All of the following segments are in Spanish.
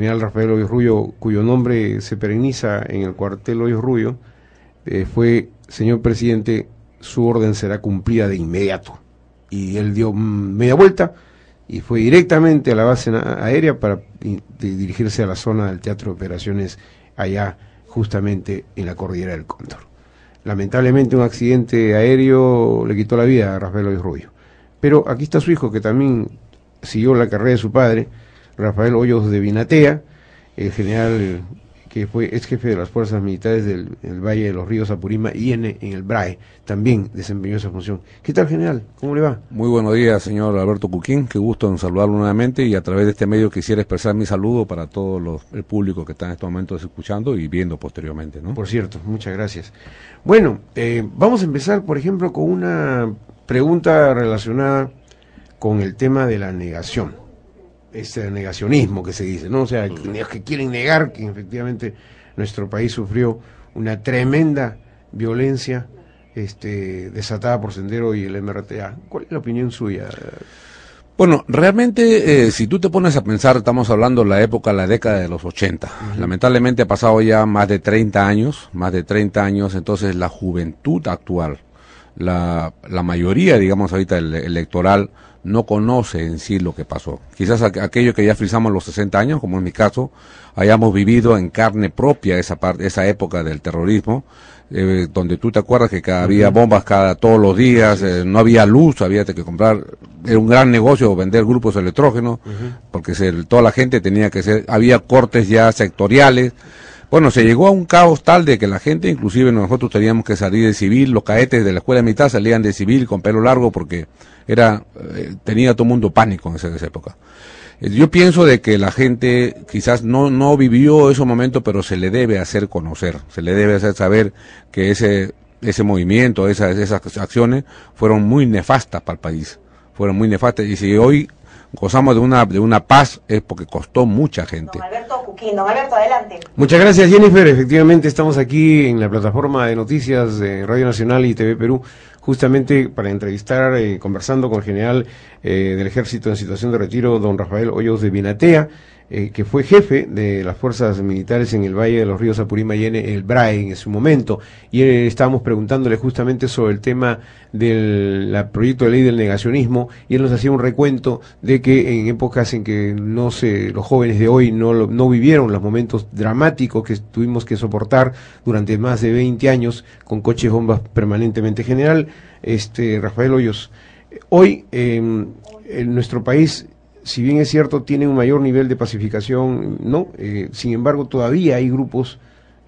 general Rafael Hoyos cuyo nombre se pereniza en el cuartel Hoyos Rubio, eh, fue, señor presidente, su orden será cumplida de inmediato. Y él dio mm, media vuelta y fue directamente a la base aérea para dirigirse a la zona del Teatro de Operaciones allá justamente en la cordillera del Cóndor. Lamentablemente un accidente aéreo le quitó la vida a Rafael Hoyos Pero aquí está su hijo que también siguió la carrera de su padre Rafael Hoyos de Vinatea, el general que fue ex jefe de las fuerzas militares del, Valle de los Ríos Apurima y en, en, el BRAE, también desempeñó esa función. ¿Qué tal, general? ¿Cómo le va? Muy buenos días, señor Alberto Cuquín. Qué gusto en saludarlo nuevamente y a través de este medio quisiera expresar mi saludo para todo el público que está en estos momentos escuchando y viendo posteriormente. ¿no? Por cierto, muchas gracias. Bueno, eh, vamos a empezar, por ejemplo, con una pregunta relacionada con el tema de la negación este negacionismo que se dice, ¿no? O sea, los que quieren negar que efectivamente nuestro país sufrió una tremenda violencia este, desatada por Sendero y el MRTA. ¿Cuál es la opinión suya? Bueno, realmente, eh, si tú te pones a pensar, estamos hablando de la época, la década de los 80. Lamentablemente ha pasado ya más de 30 años, más de 30 años, entonces la juventud actual, la, la mayoría, digamos ahorita, el, electoral no conoce en sí lo que pasó. Quizás aquello que ya frisamos los 60 años, como en mi caso, hayamos vivido en carne propia esa esa época del terrorismo, eh, donde tú te acuerdas que cada, había bombas cada todos los días, eh, no había luz, había que comprar, era un gran negocio vender grupos electrógenos, electrógeno, porque toda la gente tenía que ser, había cortes ya sectoriales, bueno, se llegó a un caos tal de que la gente, inclusive nosotros teníamos que salir de civil, los caetes de la escuela de mitad salían de civil con pelo largo porque era, eh, tenía todo el mundo pánico en esa, época. Eh, yo pienso de que la gente quizás no, no vivió ese momento, pero se le debe hacer conocer, se le debe hacer saber que ese, ese movimiento, esas, esas acciones fueron muy nefastas para el país fueron muy nefastas. Y si hoy gozamos de una, de una paz es porque costó mucha gente. Don Alberto Cuquín, don Alberto, adelante. Muchas gracias, Jennifer. Efectivamente, estamos aquí en la plataforma de noticias de Radio Nacional y TV Perú justamente para entrevistar, eh, conversando con el general eh, del ejército en situación de retiro, don Rafael Hoyos de Vinatea. Eh, que fue jefe de las fuerzas militares en el Valle de los Ríos Apurímac y en el BRAE en su momento. Y él eh, estábamos preguntándole justamente sobre el tema del proyecto de ley del negacionismo y él nos hacía un recuento de que en épocas en que no se, los jóvenes de hoy no, no vivieron los momentos dramáticos que tuvimos que soportar durante más de 20 años con coches bombas permanentemente general, este Rafael Hoyos. Hoy em, en nuestro país si bien es cierto, tiene un mayor nivel de pacificación, ¿no? Eh, sin embargo, todavía hay grupos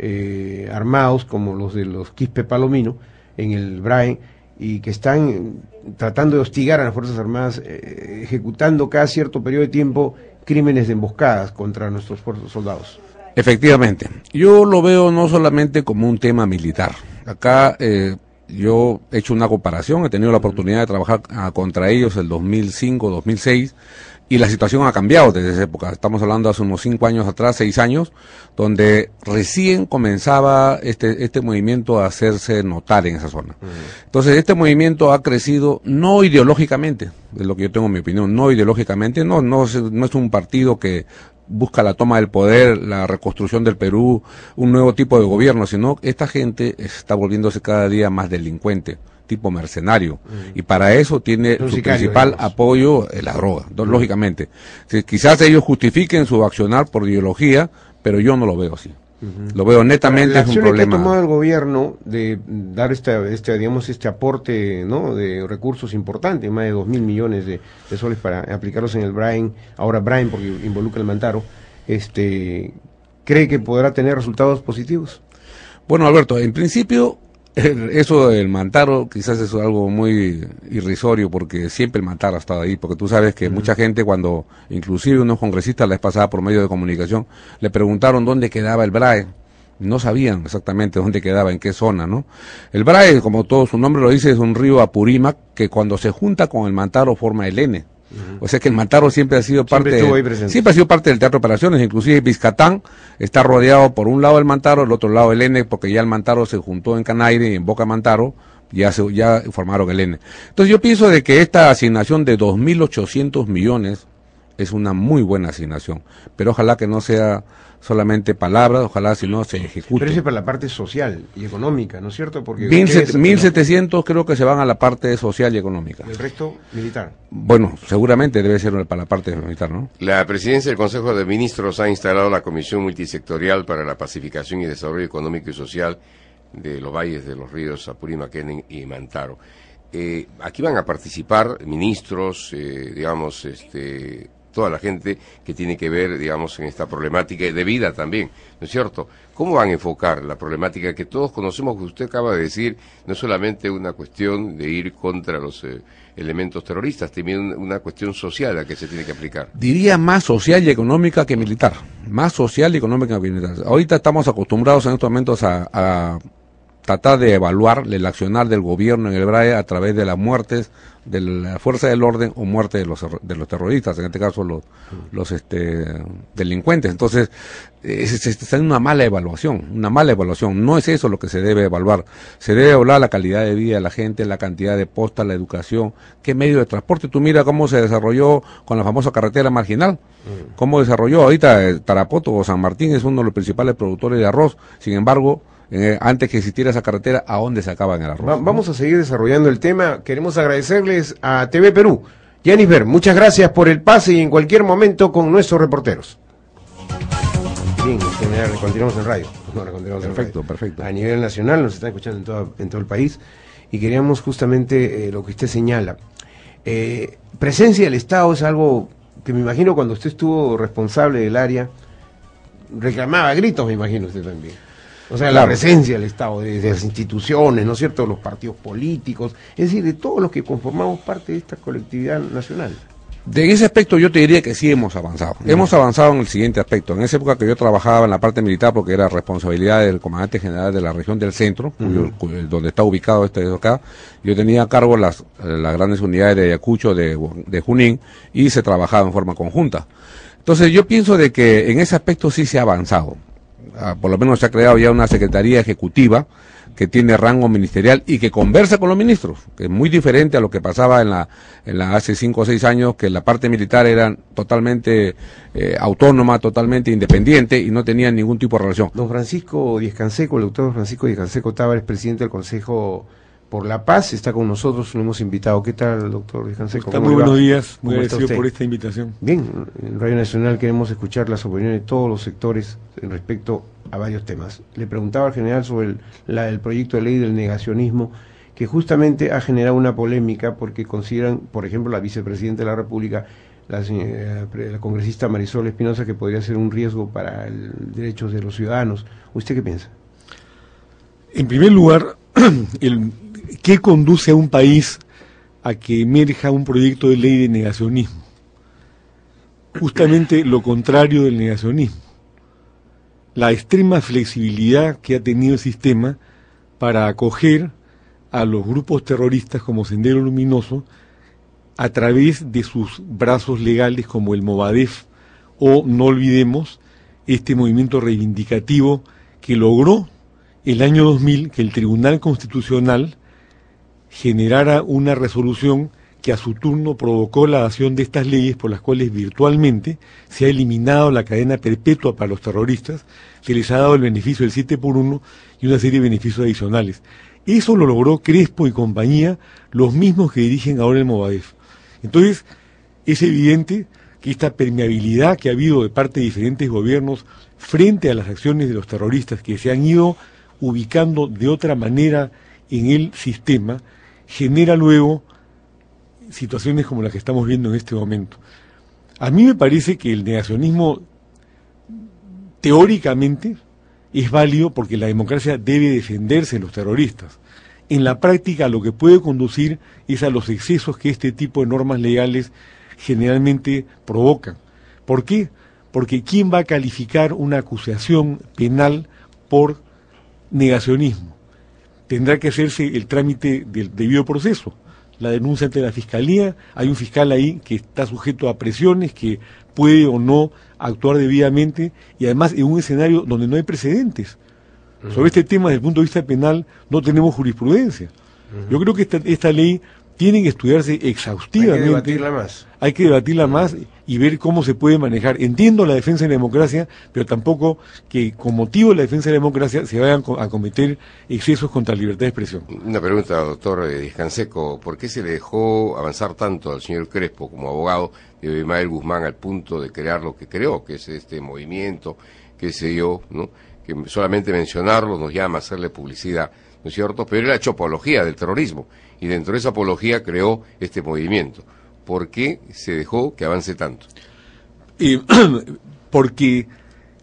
eh, armados, como los de los Quispe Palomino, en el BRAE, y que están tratando de hostigar a las Fuerzas Armadas, eh, ejecutando cada cierto periodo de tiempo crímenes de emboscadas contra nuestros soldados. Efectivamente, yo lo veo no solamente como un tema militar. Acá yo he hecho una comparación, he tenido la oportunidad de trabajar ah, contra ellos el 2005, 2006 y la situación ha cambiado desde esa época. Estamos hablando hace unos cinco años atrás, seis años, donde recién comenzaba este, este movimiento a hacerse notar en esa zona. Entonces, este movimiento ha crecido no ideológicamente, es lo que yo tengo mi opinión, no ideológicamente, no, no, no es un partido que busca la toma del poder, la reconstrucción del Perú, un nuevo tipo de gobierno, sino esta gente está volviéndose cada día más delincuente tipo mercenario. Y para eso tiene su principal apoyo eh, la droga, lógicamente. quizás ellos justifiquen su accionar por ideología, pero yo no lo veo así. Lo veo netamente es un problema. Que ha tomado el gobierno de dar este este, digamos, este aporte ¿no? de recursos importantes, más de dos mil millones de, de, soles para aplicarlos en el Brain, ahora Brain porque involucra el Mantaro, este, ¿cree que podrá tener resultados positivos? Bueno, Alberto, en principio eso del Mantaro quizás es algo muy irrisorio porque siempre el Mantaro ha estado ahí, porque tú sabes que mucha gente cuando, inclusive unos congresistas la vez por medio de comunicación, le preguntaron dónde quedaba el BRAE, no sabían exactamente dónde quedaba, en qué zona, ¿no? El BRAE, como todo su nombre lo dice, es un río Apurímac que cuando se junta con el Mantaro forma el N. O sea que el Mantaro siempre ha sido parte siempre, ha sido parte del Teatro de Operaciones, inclusive Vizcatán está rodeado por un lado del Mantaro, el otro lado el N, porque ya el Mantaro se juntó en Canaire y en Boca Mantaro, ya se, ya formaron el N. Entonces yo pienso de que esta asignación de 2800 millones es una muy buena asignación, pero ojalá que no sea solamente palabras, ojalá si no se ejecute. Pero para la parte social y económica, ¿no es cierto? Porque 1700 creo que se van a la parte social y económica. el resto militar? Bueno, seguramente debe ser para la parte militar, ¿no? La presidencia del Consejo de Ministros ha instalado la Comisión Multisectorial para la Pacificación y Desarrollo Económico y Social de los valles de los ríos Apurímac y Mantaro. Eh, aquí van a participar ministros, eh, digamos, este, toda la gente que tiene que ver, digamos, en esta problemática de vida también, ¿no es cierto? ¿Cómo van a enfocar la problemática que todos conocemos, que usted acaba de decir, no es solamente una cuestión de ir contra los eh, elementos terroristas, también una cuestión social a la que se tiene que aplicar? Diría más social y económica que militar, más social y económica que militar. Ahorita estamos acostumbrados en estos momentos a tratar de evaluar el accionar del gobierno en el BRAE a través de las muertes de la fuerza del orden o muerte de los, de los terroristas, en este caso los, los este, delincuentes. Entonces, se está en una mala evaluación, una mala evaluación. No es eso lo que se debe evaluar. Se debe evaluar la calidad de vida de la gente, la cantidad de postas, la educación, qué medio de transporte. Tú mira cómo se desarrolló con la famosa carretera marginal, mm. cómo desarrolló ahorita eh, Tarapoto o San Martín es uno de los principales productores de arroz. Sin embargo, eh, antes que existiera esa carretera, a dónde sacaban el arroz. Vamos a seguir desarrollando el tema. Queremos agradecerles a TV Perú. Yanis muchas gracias por el pase y en cualquier momento con nuestros reporteros. Bien, general, continuamos en radio. perfecto, perfecto. A nivel nacional nos están escuchando en, en todo el país y queríamos justamente eh, lo que usted señala. Eh, presencia del Estado es algo que me imagino cuando usted estuvo responsable del área, reclamaba gritos, me imagino usted también. O sea, la presencia del Estado, de, las instituciones, ¿no es cierto?, De los partidos políticos, es decir, de todos los que conformamos parte de esta colectividad nacional. De ese aspecto yo te diría que sí hemos avanzado. Hemos avanzado en el siguiente aspecto. En esa época que yo trabajaba en la parte militar, porque era responsabilidad del comandante general de la región del centro, donde está ubicado este acá, yo tenía a cargo las, las grandes unidades de Ayacucho, de, de Junín, y se trabajaba en forma conjunta. Entonces yo pienso de que en ese aspecto sí se ha avanzado. Ah, por lo menos se ha creado ya una secretaría ejecutiva que tiene rango ministerial y que conversa con los ministros, que es muy diferente a lo que pasaba en la, en la hace cinco o seis años, que la parte militar era totalmente eh, autónoma, totalmente independiente y no tenía ningún tipo de relación. Don Francisco Díez Canseco, el doctor Francisco Díez Canseco es presidente del Consejo por la paz, está con nosotros, lo hemos invitado. ¿Qué tal, doctor muy buenos días, muy agradecido por esta invitación. Bien, en Radio Nacional queremos escuchar las opiniones de todos los sectores en respecto a varios temas. Le preguntaba al general sobre el, proyecto de ley del negacionismo, que justamente ha generado una polémica porque consideran, por ejemplo, la vicepresidenta de la República, la, eh, congresista Marisol Espinosa, que podría ser un riesgo para el derechos de los ciudadanos. ¿Usted qué piensa? En primer lugar, el ¿Qué conduce a un país a que emerja un proyecto de ley de negacionismo? Justamente lo contrario del negacionismo. La extrema flexibilidad que ha tenido el sistema para acoger a los grupos terroristas como Sendero Luminoso a través de sus brazos legales como el Movadef o, no olvidemos, este movimiento reivindicativo que logró el año 2000 que el Tribunal Constitucional generara una resolución que a su turno provocó la adopción de estas leyes por las cuales virtualmente se ha eliminado la cadena perpetua para los terroristas, se les ha dado el beneficio del 7 por 1 y una serie de beneficios adicionales. Eso lo logró Crespo y compañía, los mismos que dirigen ahora el Movadef. Entonces, es evidente que esta permeabilidad que ha habido de parte de diferentes gobiernos frente a las acciones de los terroristas que se han ido ubicando de otra manera en el sistema, genera luego situaciones como las que estamos viendo en este momento. A mí me parece que el negacionismo teóricamente es válido porque la democracia debe defenderse de los terroristas. En la práctica lo que puede conducir es a los excesos que este tipo de normas legales generalmente provocan. ¿Por qué? Porque ¿quién va a calificar una acusación penal por negacionismo? tendrá que hacerse el trámite del debido proceso. La denuncia ante la fiscalía, hay un fiscal ahí que está sujeto a presiones, que puede o no actuar debidamente y además en un escenario donde no hay precedentes. Sobre este tema, desde el punto de vista penal, no tenemos jurisprudencia. Yo creo que esta ley tienen que estudiarse exhaustivamente. Hay que debatirla más. Hay que debatirla más y ver cómo se puede manejar. Entiendo la defensa de la democracia, pero tampoco que con motivo de la defensa de la democracia se vayan a cometer excesos contra la libertad de expresión. Una pregunta, doctor eh, Descanseco. ¿Por qué se le dejó avanzar tanto al señor Crespo como abogado de Bemael Guzmán al punto de crear lo que creó, que es este movimiento, que se dio, ¿no? que solamente mencionarlo nos llama a hacerle publicidad? es cierto? Pero él ha hecho apología del terrorismo y dentro de esa apología creó este movimiento. ¿Por qué se dejó que avance tanto? porque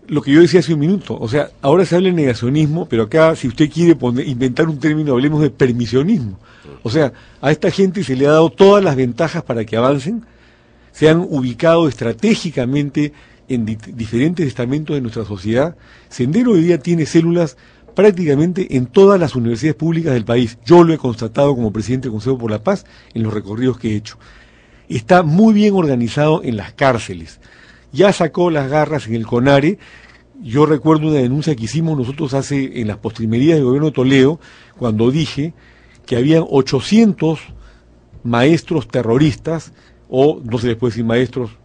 lo que yo decía hace un minuto, o sea, ahora se habla de negacionismo, pero acá si usted quiere inventar un término, hablemos de permisionismo. O sea, a esta gente se le ha dado todas las ventajas para que avancen, se han ubicado estratégicamente en diferentes estamentos de nuestra sociedad. Sendero hoy día tiene células prácticamente en todas las universidades públicas del país. Yo lo he constatado como presidente del Consejo por la Paz en los recorridos que he hecho. Está muy bien organizado en las cárceles. Ya sacó las garras en el CONARE. Yo recuerdo una denuncia que hicimos nosotros hace en las postrimerías del gobierno de Toledo, cuando dije que habían 800 maestros terroristas, o no se les puede decir maestros,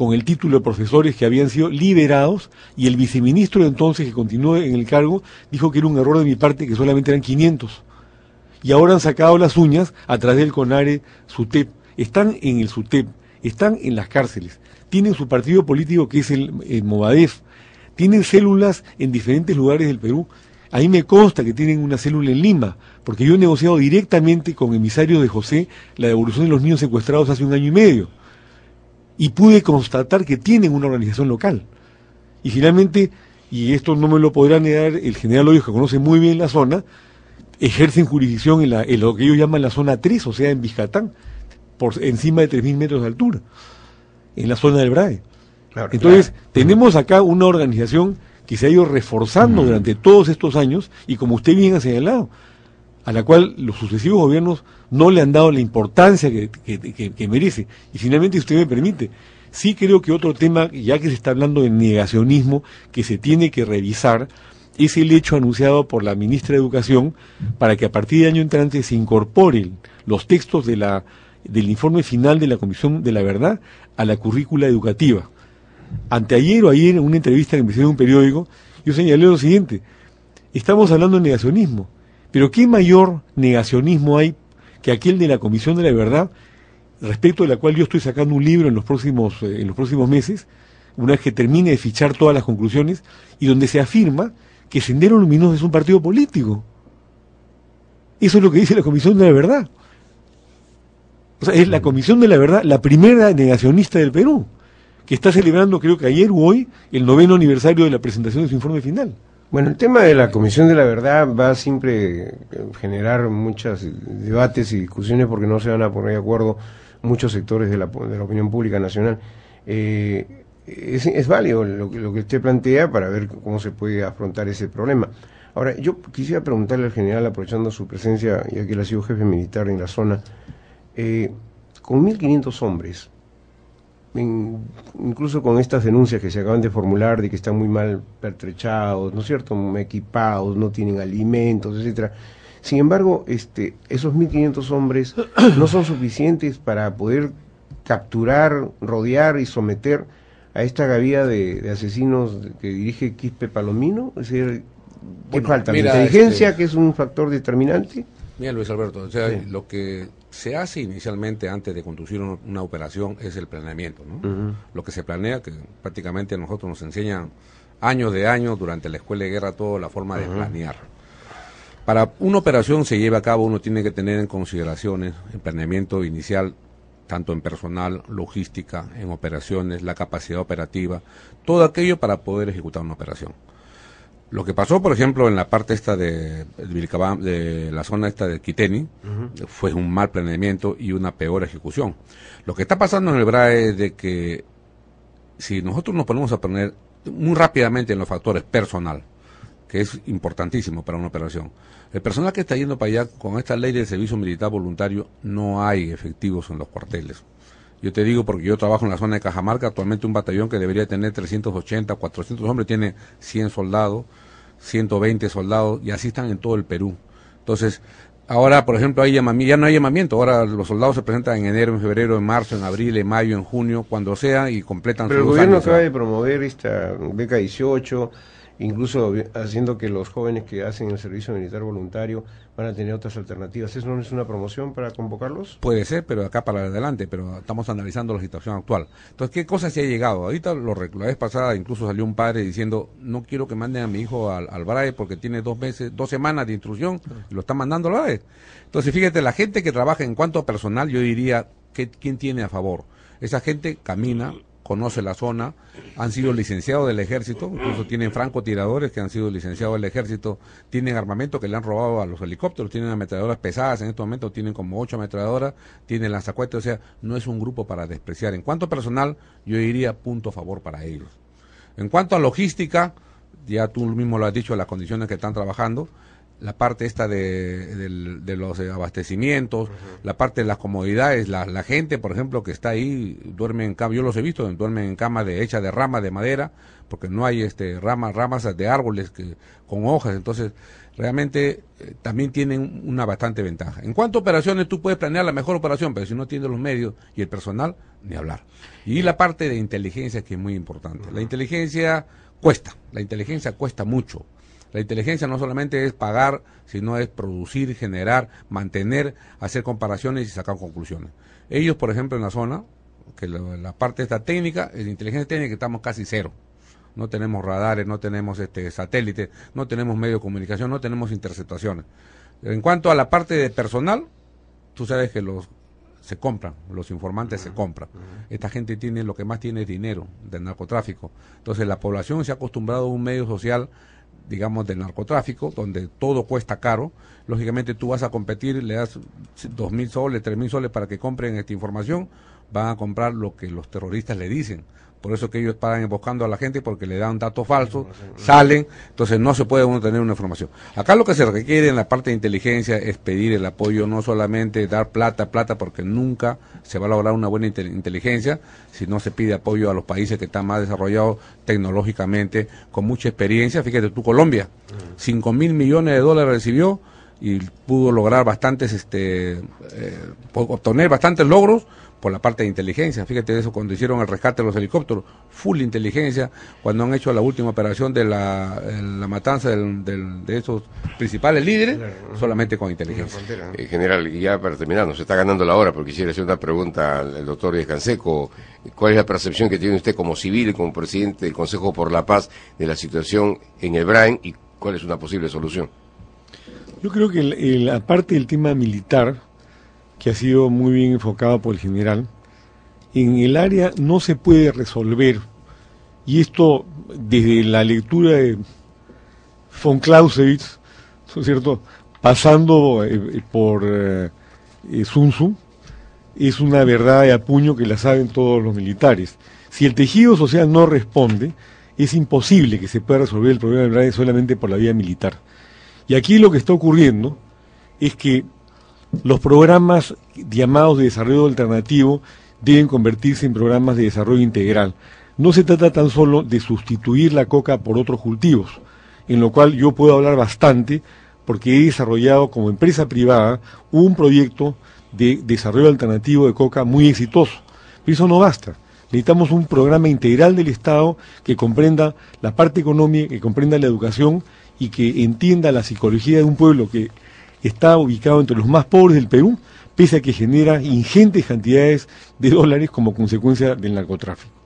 con el título de profesores que habían sido liberados y el viceministro entonces que continuó en el cargo dijo que era un error de mi parte que solamente eran 500. Y ahora han sacado las uñas a través del CONARE SUTEP. Están en el SUTEP, están en las cárceles, tienen su partido político que es el, el Movadef, tienen células en diferentes lugares del Perú. Ahí me consta que tienen una célula en Lima, porque yo he negociado directamente con emisarios de José la devolución de los niños secuestrados hace un año y medio y pude constatar que tienen una organización local. Y finalmente, y esto no me lo podrá negar el general Hoyos, que conoce muy bien la zona, ejercen jurisdicción en, la, en lo que ellos llaman la zona 3, o sea, en Vizcatán, por encima de 3.000 metros de altura, en la zona del BRAE. Entonces, tenemos acá una organización que se ha ido reforzando durante todos estos años y como usted bien ha señalado, a la cual los sucesivos gobiernos no le han dado la importancia que, merece. Y finalmente, si usted me permite, sí creo que otro tema, ya que se está hablando de negacionismo, que se tiene que revisar, es el hecho anunciado por la ministra de Educación para que a partir del año entrante se incorporen los textos de la, del informe final de la Comisión de la Verdad a la currícula educativa. Anteayer o ayer, en una entrevista que me en un periódico, yo señalé lo siguiente, estamos hablando de negacionismo pero ¿qué mayor negacionismo hay que aquel de la Comisión de la Verdad, respecto de la cual yo estoy sacando un libro en los próximos, eh, en los próximos meses, una vez que termine de fichar todas las conclusiones, y donde se afirma que Sendero Luminoso es un partido político? Eso es lo que dice la Comisión de la Verdad. O sea, es la Comisión de la Verdad, la primera negacionista del Perú, que está celebrando, creo que ayer o hoy, el noveno aniversario de la presentación de su informe final. Bueno, el tema de la Comisión de la Verdad va a siempre generar muchos debates y discusiones porque no se van a poner de acuerdo muchos sectores de la, opinión pública nacional. Eh, es, válido lo, que usted plantea para ver cómo se puede afrontar ese problema. Ahora, yo quisiera preguntarle al general, aprovechando su presencia, ya que él ha sido jefe militar en la zona, eh, con 1.500 hombres, incluso con estas denuncias que se acaban de formular de que están muy mal pertrechados, ¿no es cierto?, equipados, no tienen alimentos, etcétera. Sin embargo, este, esos 1.500 hombres no son suficientes para poder capturar, rodear y someter a esta gavilla de, asesinos que dirige Quispe Palomino. Es decir, ¿qué falta? ¿La inteligencia, este, que es un factor determinante? Mira, Luis Alberto, o sea, lo que se hace inicialmente antes de conducir una, operación es el planeamiento. Lo que se planea, que prácticamente a nosotros nos enseñan años de año, durante la escuela de guerra toda la forma de planear. Para una operación se lleva a cabo uno tiene que tener en consideraciones el planeamiento inicial, tanto en personal, logística, en operaciones, la capacidad operativa, todo aquello para poder ejecutar una operación. Lo que pasó, por ejemplo, en la parte esta de, de la zona esta de Quiteni, fue un mal planeamiento y una peor ejecución. Lo que está pasando en el BRAE es de que si nosotros nos ponemos a poner muy rápidamente en los factores personal, que es importantísimo para una operación, el personal que está yendo para allá con esta ley del servicio militar voluntario no hay efectivos en los cuarteles. Yo te digo porque yo trabajo en la zona de Cajamarca, actualmente un batallón que debería tener 380, 400 hombres tiene 100 soldados, 120 soldados y así están en todo el Perú. Entonces, ahora, por ejemplo, hay ya no hay llamamiento, ahora los soldados se presentan en enero, en febrero, en marzo, en abril, en mayo, en junio, cuando sea y completan Pero el gobierno acaba de promover esta beca 18 incluso haciendo que los jóvenes que hacen el servicio militar voluntario van a tener otras alternativas. ¿Eso no es una promoción para convocarlos? Puede ser, pero acá para adelante, pero estamos analizando la situación actual. Entonces, ¿qué cosa se ha llegado? Ahorita, lo, la vez pasada, incluso salió un padre diciendo, no quiero que manden a mi hijo al, BRAE porque tiene dos meses, dos semanas de instrucción y lo están mandando al BRAE. Entonces, fíjate, la gente que trabaja en cuanto a personal, yo diría, que ¿quién tiene a favor? Esa gente camina, conoce la zona, han sido licenciados del ejército, incluso tienen francotiradores que han sido licenciados del ejército, tienen armamento que le han robado a los helicópteros, tienen ametralladoras pesadas en este momento, tienen como ocho ametralladoras, tienen lanzacuetes, o sea, no es un grupo para despreciar. En cuanto a personal, yo diría punto a favor para ellos. En cuanto a logística, ya tú mismo lo has dicho, las condiciones que están trabajando, la parte esta de, los eh, abastecimientos, la parte de las comodidades, la, gente, por ejemplo, que está ahí, duerme en cama, yo los he visto, duermen en cama de, hecha de rama de madera, porque no hay este ramas, ramas de árboles que, con hojas, entonces realmente eh, también tienen una bastante ventaja. En cuanto a operaciones, tú puedes planear la mejor operación, pero si no tienes los medios y el personal, ni hablar. Y la parte de inteligencia que es muy importante. La inteligencia cuesta, la inteligencia cuesta mucho. La inteligencia no solamente es pagar, sino es producir, generar, mantener, hacer comparaciones y sacar conclusiones. Ellos, por ejemplo, en la zona, que la, parte de esta técnica, es inteligencia técnica, estamos casi cero no tenemos radares, no tenemos este, satélites, no tenemos medio de comunicación, no tenemos interceptaciones. En cuanto a la parte de personal, tú sabes que los se compran, los informantes se compran. Esta gente tiene lo que más tiene es dinero del narcotráfico. Entonces la población se ha acostumbrado a un medio social digamos, del narcotráfico, donde todo cuesta caro. Lógicamente tú vas a competir, le das dos mil soles, tres mil soles para que compren esta información, van a comprar lo que los terroristas le dicen por eso que ellos paran emboscando a la gente porque le dan datos falsos, salen, entonces no se puede uno tener una información. Acá lo que se requiere en la parte de inteligencia es pedir el apoyo, no solamente dar plata, plata, porque nunca se va a lograr una buena inteligencia si no se pide apoyo a los países que están más desarrollados tecnológicamente, con mucha experiencia. Fíjate tú, Colombia, mm. cinco mil millones de dólares recibió y pudo lograr bastantes, este, eh, obtener bastantes logros por la parte de inteligencia. Fíjate eso cuando hicieron el rescate de los helicópteros, full inteligencia, cuando han hecho la última operación de la, matanza de esos principales líderes, solamente con inteligencia. Eh, general, y ya para terminar, nos está ganando la hora, porque quisiera hacer una pregunta al, doctor descanseco ¿Cuál es la percepción que tiene usted como civil, como presidente del Consejo por la Paz, de la situación en el y cuál es una posible solución? Yo creo que la parte del tema militar, que ha sido muy bien enfocado por el general, en el área no se puede resolver, y esto desde la lectura de von Clausewitz, es cierto?, pasando eh, eh, por eh, Sun Tzu, es una verdad de apuño que la saben todos los militares. Si el tejido social no responde, es imposible que se pueda resolver el problema de Brasil solamente por la vía militar. Y aquí lo que está ocurriendo es que los programas llamados de desarrollo alternativo deben convertirse en programas de desarrollo integral. No se trata tan solo de sustituir la coca por otros cultivos, en lo cual yo puedo hablar bastante porque he desarrollado como empresa privada un proyecto de desarrollo alternativo de coca muy exitoso. Pero eso no basta. Necesitamos un programa integral del Estado que comprenda la parte económica, que comprenda la educación y que entienda la psicología de un pueblo que está ubicado entre los más pobres del Perú, pese a que genera ingentes cantidades de dólares como consecuencia del narcotráfico.